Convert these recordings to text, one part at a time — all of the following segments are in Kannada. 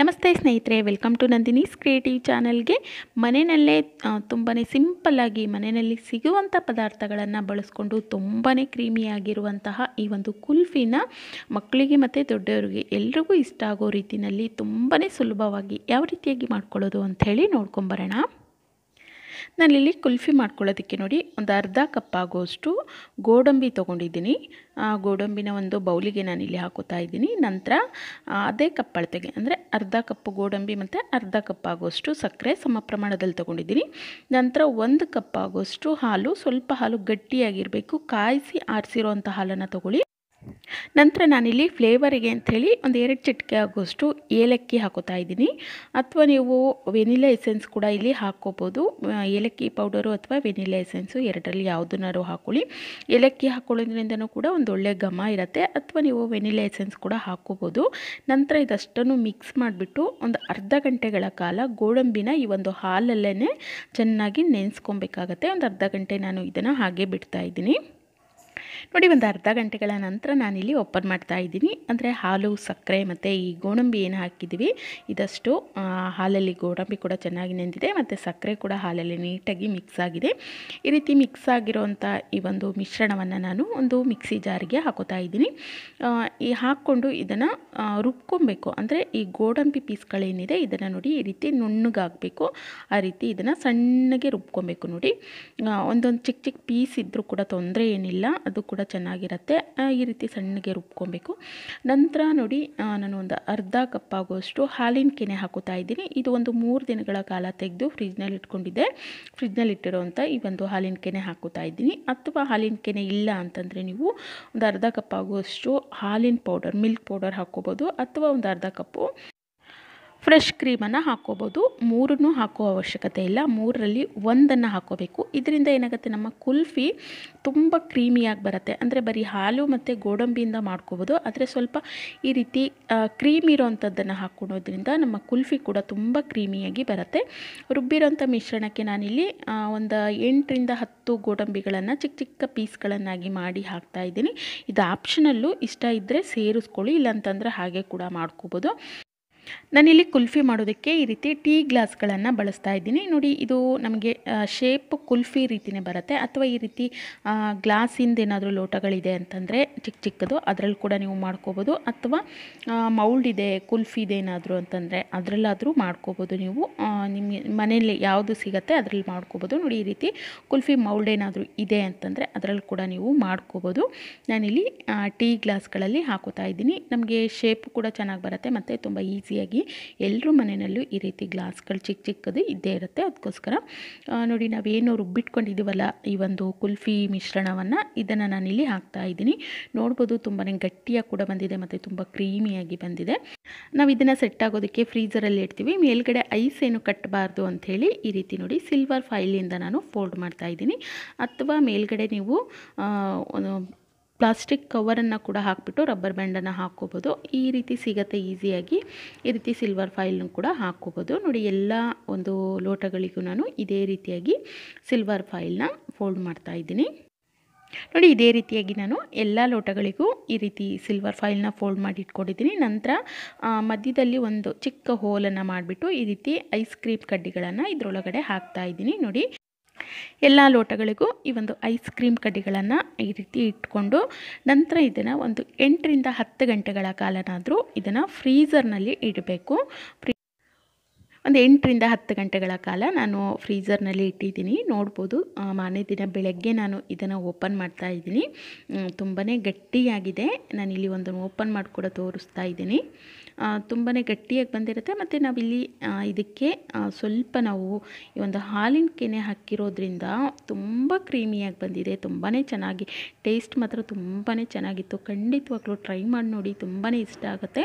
ನಮಸ್ತೆ ಸ್ನೇಹಿತರೆ ವೆಲ್ಕಮ್ ಟು ನಂದಿನೀಸ್ ಕ್ರಿಯೇಟಿವ್ ಚಾನಲ್ಗೆ ಮನೆಯಲ್ಲೇ ತುಂಬಾ ಸಿಂಪಲ್ಲಾಗಿ ಮನೆಯಲ್ಲಿ ಸಿಗುವಂಥ ಪದಾರ್ಥಗಳನ್ನು ಬಳಸ್ಕೊಂಡು ತುಂಬಾ ಕ್ರೀಮಿಯಾಗಿರುವಂತಹ ಈ ಒಂದು ಕುಲ್ಫಿನ ಮಕ್ಕಳಿಗೆ ಮತ್ತು ದೊಡ್ಡವರಿಗೆ ಎಲ್ರಿಗೂ ಇಷ್ಟ ಆಗೋ ರೀತಿಯಲ್ಲಿ ತುಂಬಾ ಸುಲಭವಾಗಿ ಯಾವ ರೀತಿಯಾಗಿ ಮಾಡ್ಕೊಳ್ಳೋದು ಅಂಥೇಳಿ ನೋಡ್ಕೊಂಬರೋಣ ನಾನಿಲ್ಲಿ ಕುಲ್ಫಿ ಮಾಡ್ಕೊಳ್ಳೋದಕ್ಕೆ ನೋಡಿ ಒಂದು ಅರ್ಧ ಕಪ್ ಆಗೋಷ್ಟು ಗೋಡಂಬಿ ತೊಗೊಂಡಿದ್ದೀನಿ ಗೋಡಂಬಿನ ಒಂದು ಬೌಲಿಗೆ ನಾನಿಲ್ಲಿ ಹಾಕೋತಾ ಇದ್ದೀನಿ ನಂತರ ಅದೇ ಕಪ್ ಅಳತೆಗೆ ಅಂದರೆ ಅರ್ಧ ಕಪ್ ಗೋಡಂಬಿ ಮತ್ತು ಅರ್ಧ ಕಪ್ ಆಗೋಷ್ಟು ಸಕ್ಕರೆ ಸಮ ಪ್ರಮಾಣದಲ್ಲಿ ತೊಗೊಂಡಿದ್ದೀನಿ ನಂತರ ಒಂದು ಕಪ್ ಆಗೋಷ್ಟು ಹಾಲು ಸ್ವಲ್ಪ ಹಾಲು ಗಟ್ಟಿಯಾಗಿರಬೇಕು ಕಾಯಿಸಿ ಅಂಥ ಹಾಲನ್ನು ತೊಗೊಳ್ಳಿ ನಂತರ ನಾನಿಲ್ಲಿ ಫ್ಲೇವರಿಗೆ ಅಂಥೇಳಿ ಒಂದು ಎರಡು ಚಿಟಿಕೆ ಆಗೋಷ್ಟು ಏಲಕ್ಕಿ ಹಾಕೋತಾ ಇದ್ದೀನಿ ಅಥವಾ ನೀವು ವೆನಿಲಾ ಎಸೆನ್ಸ್ ಕೂಡ ಇಲ್ಲಿ ಹಾಕ್ಕೋಬೋದು ಏಲಕ್ಕಿ ಪೌಡರು ಅಥವಾ ವೆನಿಲಾ ಎಸೆನ್ಸು ಎರಡರಲ್ಲಿ ಯಾವುದನ್ನಾರು ಹಾಕ್ಕೊಳ್ಳಿ ಏಲಕ್ಕಿ ಹಾಕ್ಕೊಳ್ಳೋದ್ರಿಂದನೂ ಕೂಡ ಒಂದು ಒಳ್ಳೆ ಘಮ ಇರುತ್ತೆ ಅಥವಾ ನೀವು ವೆನಿಲಾ ಎಸೆನ್ಸ್ ಕೂಡ ಹಾಕ್ಕೋಬೋದು ನಂತರ ಇದಷ್ಟನ್ನು ಮಿಕ್ಸ್ ಮಾಡಿಬಿಟ್ಟು ಒಂದು ಅರ್ಧ ಗಂಟೆಗಳ ಕಾಲ ಗೋಡಂಬಿನ ಈ ಒಂದು ಹಾಲಲ್ಲೇ ಚೆನ್ನಾಗಿ ನೆನೆಸ್ಕೊಬೇಕಾಗತ್ತೆ ಒಂದು ಅರ್ಧ ಗಂಟೆ ನಾನು ಇದನ್ನು ಹಾಗೆ ಬಿಡ್ತಾ ಇದ್ದೀನಿ ನೋಡಿ ಒಂದು ಅರ್ಧ ಗಂಟೆಗಳ ನಂತರ ನಾನಿಲ್ಲಿ ಓಪನ್ ಮಾಡ್ತಾ ಇದ್ದೀನಿ ಅಂದರೆ ಹಾಲು ಸಕ್ಕರೆ ಮತ್ತು ಈ ಗೋಡಂಬಿ ಏನು ಹಾಕಿದ್ದೀವಿ ಇದಷ್ಟು ಹಾಲಲ್ಲಿ ಗೋಡಂಬಿ ಕೂಡ ಚೆನ್ನಾಗಿ ನೆಂದಿದೆ ಮತ್ತು ಸಕ್ಕರೆ ಕೂಡ ಹಾಲಲ್ಲಿ ನೀಟಾಗಿ ಮಿಕ್ಸ್ ಆಗಿದೆ ಈ ರೀತಿ ಮಿಕ್ಸ್ ಆಗಿರೋವಂಥ ಈ ಒಂದು ಮಿಶ್ರಣವನ್ನು ನಾನು ಒಂದು ಮಿಕ್ಸಿ ಜಾರಿಗೆ ಹಾಕೋತಾ ಇದ್ದೀನಿ ಈ ಹಾಕ್ಕೊಂಡು ಇದನ್ನು ರುಬ್ಕೊಬೇಕು ಅಂದರೆ ಈ ಗೋಡಂಬಿ ಪೀಸ್ಗಳೇನಿದೆ ಇದನ್ನು ನೋಡಿ ಈ ರೀತಿ ನುಣ್ಣಗಾಗಬೇಕು ಆ ರೀತಿ ಇದನ್ನು ಸಣ್ಣಗೆ ರುಬ್ಕೊಬೇಕು ನೋಡಿ ಒಂದೊಂದು ಚಿಕ್ಕ ಚಿಕ್ಕ ಪೀಸ್ ಇದ್ದರೂ ಕೂಡ ತೊಂದರೆ ಏನಿಲ್ಲ ಅದು ಕೂಡ ಚೆನ್ನಾಗಿರುತ್ತೆ ಈ ರೀತಿ ಸಣ್ಣಗೆ ರುಬ್ಕೊಬೇಕು ನಂತರ ನೋಡಿ ನಾನು ಒಂದು ಅರ್ಧ ಕಪ್ ಆಗುವಷ್ಟು ಹಾಲಿನ ಕೆನೆ ಹಾಕುತ್ತಾ ಇದ್ದೀನಿ ಇದು ಒಂದು ಮೂರು ದಿನಗಳ ಕಾಲ ತೆಗೆದು ಫ್ರಿಜ್ನಲ್ಲಿ ಇಟ್ಕೊಂಡಿದ್ದೆ ಫ್ರಿಜ್ನಲ್ಲಿ ಇಟ್ಟಿರೋವಂಥ ಈ ಒಂದು ಹಾಲಿನ ಕೆನೆ ಹಾಕುತ್ತಾ ಇದ್ದೀನಿ ಅಥವಾ ಹಾಲಿನ ಕೆನೆ ಇಲ್ಲ ಅಂತಂದರೆ ನೀವು ಒಂದು ಅರ್ಧ ಕಪ್ ಆಗುವಷ್ಟು ಹಾಲಿನ ಪೌಡರ್ ಮಿಲ್ಕ್ ಪೌಡರ್ ಹಾಕ್ಕೋಬೋದು ಅಥವಾ ಒಂದು ಅರ್ಧ ಕಪ್ಪು ಫ್ರೆಶ್ ಕ್ರೀಮನ್ನು ಹಾಕೋಬೋದು ಮೂರನ್ನು ಹಾಕೋ ಅವಶ್ಯಕತೆ ಇಲ್ಲ ಮೂರರಲ್ಲಿ ಒಂದನ್ನು ಹಾಕ್ಕೋಬೇಕು ಇದರಿಂದ ಏನಾಗುತ್ತೆ ನಮ್ಮ ಕುಲ್ಫಿ ತುಂಬ ಕ್ರೀಮಿಯಾಗಿ ಬರುತ್ತೆ ಅಂದರೆ ಬರೀ ಹಾಲು ಮತ್ತು ಗೋಡಂಬಿಯಿಂದ ಮಾಡ್ಕೋಬೋದು ಆದರೆ ಸ್ವಲ್ಪ ಈ ರೀತಿ ಕ್ರೀಮ್ ಇರೋವಂಥದ್ದನ್ನು ಹಾಕ್ಕೊಳೋದ್ರಿಂದ ನಮ್ಮ ಕುಲ್ಫಿ ಕೂಡ ತುಂಬ ಕ್ರೀಮಿಯಾಗಿ ಬರುತ್ತೆ ರುಬ್ಬಿರೋಂಥ ಮಿಶ್ರಣಕ್ಕೆ ನಾನಿಲ್ಲಿ ಒಂದು ಎಂಟರಿಂದ ಹತ್ತು ಗೋಡಂಬಿಗಳನ್ನು ಚಿಕ್ಕ ಚಿಕ್ಕ ಪೀಸ್ಗಳನ್ನಾಗಿ ಮಾಡಿ ಹಾಕ್ತಾ ಇದ್ದೀನಿ ಇದು ಆಪ್ಷನಲ್ಲೂ ಇಷ್ಟ ಇದ್ದರೆ ಸೇರಿಸ್ಕೊಳ್ಳಿ ಇಲ್ಲಾಂತಂದರೆ ಹಾಗೆ ಕೂಡ ಮಾಡ್ಕೋಬೋದು ನಾನಿಲ್ಲಿ ಕುಲ್ಫಿ ಮಾಡೋದಕ್ಕೆ ಈ ರೀತಿ ಟೀ ಗ್ಲಾಸ್ಗಳನ್ನು ಬಳಸ್ತಾ ಇದ್ದೀನಿ ನೋಡಿ ಇದು ನಮಗೆ ಶೇಪ್ ಕುಲ್ಫಿ ರೀತಿಯೇ ಬರುತ್ತೆ ಅಥವಾ ಈ ರೀತಿ ಗ್ಲಾಸಿಂದ ಏನಾದರೂ ಲೋಟಗಳಿದೆ ಅಂತಂದರೆ ಚಿಕ್ಕ ಚಿಕ್ಕದು ಅದರಲ್ಲಿ ಕೂಡ ನೀವು ಮಾಡ್ಕೋಬೋದು ಅಥವಾ ಮೌಲ್ಡ್ ಇದೆ ಇದೆ ಏನಾದರೂ ಅಂತಂದರೆ ಅದರಲ್ಲಾದರೂ ಮಾಡ್ಕೋಬೋದು ನೀವು ನಿಮ್ಮ ಮನೆಯಲ್ಲಿ ಯಾವುದು ಸಿಗುತ್ತೆ ಅದರಲ್ಲಿ ಮಾಡ್ಕೋಬೋದು ನೋಡಿ ಈ ರೀತಿ ಕುಲ್ಫಿ ಮೌಲ್ಡ್ ಏನಾದರೂ ಇದೆ ಅಂತಂದರೆ ಅದರಲ್ಲಿ ಕೂಡ ನೀವು ಮಾಡ್ಕೋಬೋದು ನಾನಿಲ್ಲಿ ಟೀ ಗ್ಲಾಸ್ಗಳಲ್ಲಿ ಹಾಕೋತಾ ಇದ್ದೀನಿ ನಮಗೆ ಶೇಪ್ ಕೂಡ ಚೆನ್ನಾಗಿ ಬರುತ್ತೆ ಮತ್ತು ತುಂಬ ಈಸಿ ಈಸಿಯಾಗಿ ಎಲ್ಲರೂ ಮನೆಯಲ್ಲೂ ಈ ರೀತಿ ಗ್ಲಾಸ್ಗಳು ಚಿಕ್ಕ ಚಿಕ್ಕದು ಇದ್ದೇ ಇರುತ್ತೆ ಅದಕ್ಕೋಸ್ಕರ ನೋಡಿ ನಾವೇನು ರುಬ್ಬಿಟ್ಕೊಂಡಿದ್ದೀವಲ್ಲ ಈ ಒಂದು ಕುಲ್ಫಿ ಮಿಶ್ರಣವನ್ನು ಇದನ್ನು ನಾನಿಲ್ಲಿ ಹಾಕ್ತಾ ಇದ್ದೀನಿ ನೋಡ್ಬೋದು ತುಂಬಾ ಗಟ್ಟಿಯಾಗಿ ಕೂಡ ಬಂದಿದೆ ಮತ್ತು ತುಂಬ ಕ್ರೀಮಿಯಾಗಿ ಬಂದಿದೆ ನಾವು ಇದನ್ನು ಸೆಟ್ ಆಗೋದಕ್ಕೆ ಫ್ರೀಜರಲ್ಲಿ ಇಡ್ತೀವಿ ಮೇಲ್ಗಡೆ ಐಸ್ ಏನು ಕಟ್ಟಬಾರ್ದು ಅಂಥೇಳಿ ಈ ರೀತಿ ನೋಡಿ ಸಿಲ್ವರ್ ಫೈಲಿಂದ ನಾನು ಫೋಲ್ಡ್ ಮಾಡ್ತಾ ಇದ್ದೀನಿ ಅಥವಾ ಮೇಲ್ಗಡೆ ನೀವು ಪ್ಲಾಸ್ಟಿಕ್ ಕವರನ್ನು ಕೂಡ ಹಾಕಿಬಿಟ್ಟು ರಬ್ಬರ್ ಬ್ಯಾಂಡನ್ನು ಹಾಕ್ಕೋಬೋದು ಈ ರೀತಿ ಸಿಗತ್ತೆ ಈಸಿಯಾಗಿ ಈ ರೀತಿ ಸಿಲ್ವರ್ ಫಾಯಿಲ್ನ ಕೂಡ ಹಾಕ್ಕೋಬೋದು ನೋಡಿ ಎಲ್ಲ ಒಂದು ಲೋಟಗಳಿಗೂ ನಾನು ಇದೇ ರೀತಿಯಾಗಿ ಸಿಲ್ವರ್ ಫಾಯಿಲ್ನ ಫೋಲ್ಡ್ ಮಾಡ್ತಾ ಇದ್ದೀನಿ ನೋಡಿ ಇದೇ ರೀತಿಯಾಗಿ ನಾನು ಎಲ್ಲ ಲೋಟಗಳಿಗೂ ಈ ರೀತಿ ಸಿಲ್ವರ್ ಫಾಯಿಲ್ನ ಫೋಲ್ಡ್ ಮಾಡಿ ಇಟ್ಕೊಂಡಿದ್ದೀನಿ ನಂತರ ಮಧ್ಯದಲ್ಲಿ ಒಂದು ಚಿಕ್ಕ ಹೋಲನ್ನು ಮಾಡಿಬಿಟ್ಟು ಈ ರೀತಿ ಐಸ್ ಕ್ರೀಮ್ ಕಡ್ಡಿಗಳನ್ನು ಇದರೊಳಗಡೆ ಹಾಕ್ತಾ ಇದ್ದೀನಿ ನೋಡಿ ಎಲ್ಲ ಲೋಟಗಳಿಗೂ ಈ ಒಂದು ಐಸ್ ಕ್ರೀಮ್ ಕಡ್ಡಿಗಳನ್ನು ಈ ರೀತಿ ಇಟ್ಕೊಂಡು ನಂತರ ಇದನ್ನು ಒಂದು ಎಂಟರಿಂದ ಹತ್ತು ಗಂಟೆಗಳ ಕಾಲನಾದರೂ ಇದನ್ನು ಫ್ರೀಸರ್ನಲ್ಲಿ ಇಡಬೇಕು ಒಂದು ಎಂಟರಿಂದ ಹತ್ತು ಗಂಟೆಗಳ ಕಾಲ ನಾನು ಫ್ರೀಝರ್ನಲ್ಲಿ ಇಟ್ಟಿದ್ದೀನಿ ನೋಡ್ಬೋದು ಮಾನೆ ದಿನ ಬೆಳಗ್ಗೆ ನಾನು ಇದನ್ನು ಓಪನ್ ಮಾಡ್ತಾ ಇದ್ದೀನಿ ತುಂಬಾ ಗಟ್ಟಿಯಾಗಿದೆ ನಾನಿಲ್ಲಿ ಒಂದನ್ನು ಓಪನ್ ಮಾಡಿ ಕೂಡ ತೋರಿಸ್ತಾ ಇದ್ದೀನಿ ತುಂಬಾ ಗಟ್ಟಿಯಾಗಿ ಬಂದಿರುತ್ತೆ ಮತ್ತು ನಾವಿಲ್ಲಿ ಇದಕ್ಕೆ ಸ್ವಲ್ಪ ನಾವು ಈ ಒಂದು ಹಾಲಿನ ಕೆನೆ ಹಾಕಿರೋದ್ರಿಂದ ತುಂಬ ಕ್ರೀಮಿಯಾಗಿ ಬಂದಿದೆ ತುಂಬಾ ಚೆನ್ನಾಗಿ ಟೇಸ್ಟ್ ಮಾತ್ರ ತುಂಬಾ ಚೆನ್ನಾಗಿತ್ತು ಖಂಡಿತವಾಗ್ಲೂ ಟ್ರೈ ಮಾಡಿ ನೋಡಿ ತುಂಬಾ ಇಷ್ಟ ಆಗುತ್ತೆ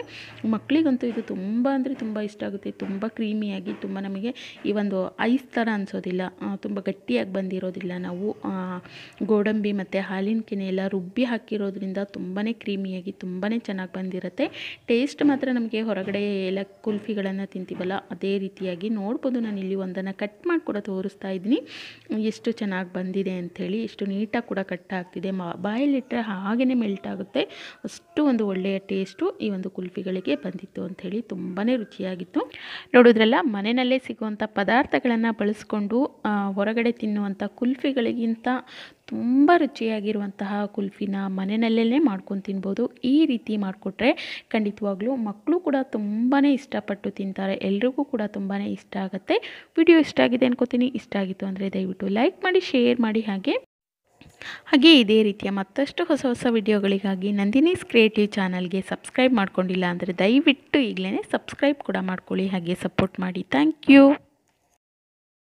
ಮಕ್ಕಳಿಗಂತೂ ಇದು ತುಂಬ ಅಂದರೆ ತುಂಬ ಇಷ್ಟ ಆಗುತ್ತೆ ತುಂಬ ಕ್ರೀಮಿ ಕಡಿಮೆಯಾಗಿ ತುಂಬ ನಮಗೆ ಈ ಒಂದು ಐಸ್ ಥರ ಅನಿಸೋದಿಲ್ಲ ತುಂಬ ಗಟ್ಟಿಯಾಗಿ ಬಂದಿರೋದಿಲ್ಲ ನಾವು ಗೋಡಂಬಿ ಮತ್ತು ಹಾಲಿನ ಕೆನೆ ಎಲ್ಲ ರುಬ್ಬಿ ಹಾಕಿರೋದ್ರಿಂದ ತುಂಬಾ ಕ್ರೀಮಿಯಾಗಿ ತುಂಬಾ ಚೆನ್ನಾಗಿ ಬಂದಿರುತ್ತೆ ಟೇಸ್ಟ್ ಮಾತ್ರ ನಮಗೆ ಹೊರಗಡೆ ಎಲ್ಲ ಕುಲ್ಫಿಗಳನ್ನು ತಿಂತೀವಲ್ಲ ಅದೇ ರೀತಿಯಾಗಿ ನೋಡ್ಬೋದು ನಾನು ಇಲ್ಲಿ ಒಂದನ್ನು ಕಟ್ ಮಾಡಿ ಕೂಡ ತೋರಿಸ್ತಾ ಇದ್ದೀನಿ ಎಷ್ಟು ಚೆನ್ನಾಗಿ ಬಂದಿದೆ ಅಂಥೇಳಿ ಎಷ್ಟು ನೀಟಾಗಿ ಕೂಡ ಕಟ್ ಆಗ್ತಿದೆ ಬಾಯಲ್ಲಿಟ್ಟರೆ ಹಾಗೇ ಮೆಲ್ಟ್ ಆಗುತ್ತೆ ಅಷ್ಟು ಒಂದು ಒಳ್ಳೆಯ ಟೇಸ್ಟು ಈ ಒಂದು ಕುಲ್ಫಿಗಳಿಗೆ ಬಂದಿತ್ತು ಅಂಥೇಳಿ ತುಂಬಾ ರುಚಿಯಾಗಿತ್ತು ನೋಡಿದ್ರಲ್ಲ ಮನೆಯಲ್ಲೇ ಸಿಗುವಂಥ ಪದಾರ್ಥಗಳನ್ನು ಬಳಸ್ಕೊಂಡು ಹೊರಗಡೆ ತಿನ್ನುವಂಥ ಕುಲ್ಫಿಗಳಿಗಿಂತ ತುಂಬ ರುಚಿಯಾಗಿರುವಂತಹ ಕುಲ್ಫಿನ ಮನೆಯಲ್ಲೇ ಮಾಡ್ಕೊಂಡು ತಿನ್ಬೋದು ಈ ರೀತಿ ಮಾಡಿಕೊಟ್ರೆ ಖಂಡಿತವಾಗ್ಲೂ ಮಕ್ಕಳು ಕೂಡ ತುಂಬಾ ಇಷ್ಟಪಟ್ಟು ತಿಂತಾರೆ ಎಲ್ರಿಗೂ ಕೂಡ ತುಂಬಾ ಇಷ್ಟ ಆಗುತ್ತೆ ವಿಡಿಯೋ ಇಷ್ಟ ಆಗಿದೆ ಅನ್ಕೋತೀನಿ ಇಷ್ಟ ಆಗಿತ್ತು ಅಂದರೆ ದಯವಿಟ್ಟು ಲೈಕ್ ಮಾಡಿ ಶೇರ್ ಮಾಡಿ ಹಾಗೆ ಹಾಗೆ ಇದೇ ರೀತಿಯ ಮತ್ತಷ್ಟು ಹೊಸ ಹೊಸ ವಿಡಿಯೋಗಳಿಗಾಗಿ ನಂದಿನೀಸ್ ಕ್ರಿಯೇಟಿವ್ ಚಾನಲ್ಗೆ ಸಬ್ಸ್ಕ್ರೈಬ್ ಮಾಡ್ಕೊಂಡಿಲ್ಲ ಅಂದರೆ ದಯವಿಟ್ಟು ಈಗಲೇ ಸಬ್ಸ್ಕ್ರೈಬ್ ಕೂಡ ಮಾಡ್ಕೊಳ್ಳಿ ಹಾಗೆ ಸಪೋರ್ಟ್ ಮಾಡಿ ಥ್ಯಾಂಕ್ ಯು